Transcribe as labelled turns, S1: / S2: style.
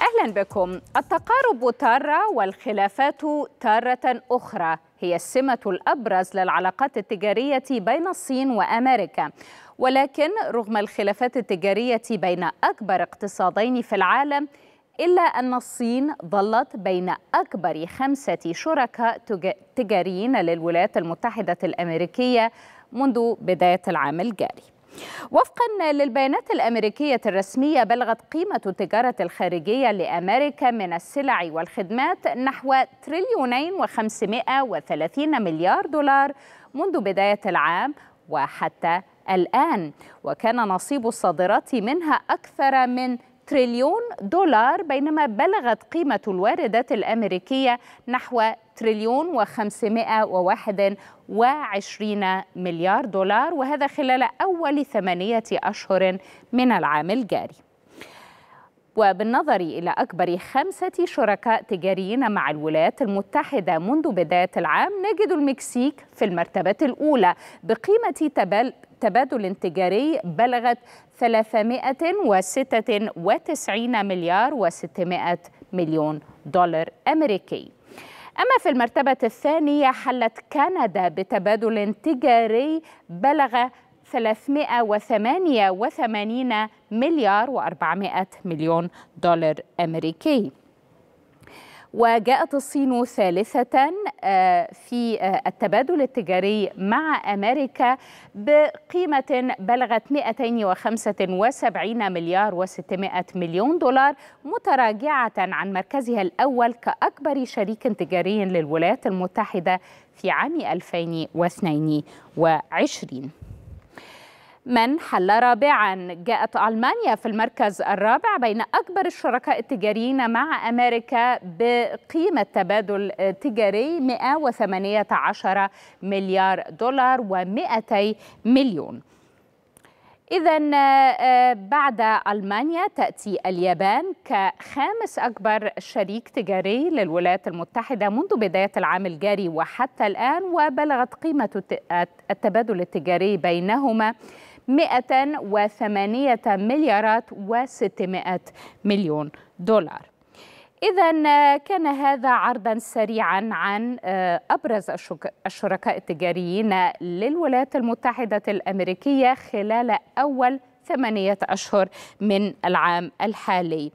S1: أهلا بكم التقارب تارة والخلافات تارة أخرى هي السمة الأبرز للعلاقات التجارية بين الصين وأمريكا ولكن رغم الخلافات التجارية بين أكبر اقتصادين في العالم إلا أن الصين ظلت بين أكبر خمسة شركاء تجاريين للولايات المتحدة الأمريكية منذ بداية العام الجاري وفقا للبيانات الأمريكية الرسمية بلغت قيمة التجارة الخارجية لأمريكا من السلع والخدمات نحو تريليونين و530 مليار دولار منذ بداية العام وحتى الآن وكان نصيب الصادرات منها أكثر من تريليون دولار بينما بلغت قيمة الواردات الأمريكية نحو تريليون و521 مليار دولار وهذا خلال أول ثمانية أشهر من العام الجاري وبالنظر إلى أكبر خمسة شركاء تجاريين مع الولايات المتحدة منذ بداية العام نجد المكسيك في المرتبة الأولى بقيمة تبال تبادل تجاري بلغت 396 مليار و600 مليون دولار أمريكي أما في المرتبة الثانية حلت كندا بتبادل تجاري بلغ 388 مليار و400 مليون دولار أمريكي وجاءت الصين ثالثة آه، في آه، التبادل التجاري مع أمريكا بقيمة بلغت 275 مليار و600 مليون دولار متراجعة عن مركزها الأول كأكبر شريك تجاري للولايات المتحدة في عام 2022 من حل رابعا جاءت ألمانيا في المركز الرابع بين أكبر الشركاء التجاريين مع أمريكا بقيمة تبادل تجاري 118 مليار دولار و200 مليون إذا آه، بعد ألمانيا تأتي اليابان كخامس أكبر شريك تجاري للولايات المتحدة منذ بداية العام الجاري وحتى الآن وبلغت قيمة التبادل التجاري بينهما 108 مليارات و600 مليون دولار إذا كان هذا عرضا سريعا عن آه، أبرز الشركاء التجاريين للولايات المتحدة الأمريكية خلال أول ثمانية أشهر من العام الحالي